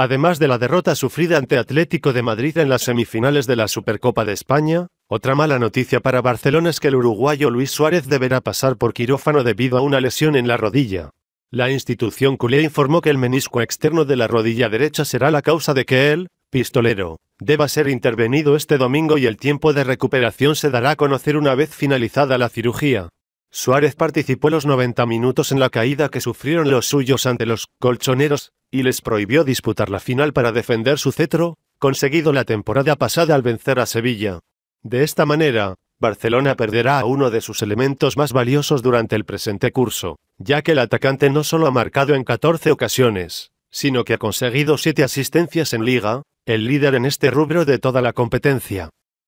Además de la derrota sufrida ante Atlético de Madrid en las semifinales de la Supercopa de España, otra mala noticia para Barcelona es que el uruguayo Luis Suárez deberá pasar por quirófano debido a una lesión en la rodilla. La institución culé informó que el menisco externo de la rodilla derecha será la causa de que él, pistolero, deba ser intervenido este domingo y el tiempo de recuperación se dará a conocer una vez finalizada la cirugía. Suárez participó los 90 minutos en la caída que sufrieron los suyos ante los colchoneros, y les prohibió disputar la final para defender su cetro, conseguido la temporada pasada al vencer a Sevilla. De esta manera, Barcelona perderá a uno de sus elementos más valiosos durante el presente curso, ya que el atacante no solo ha marcado en 14 ocasiones, sino que ha conseguido 7 asistencias en liga, el líder en este rubro de toda la competencia.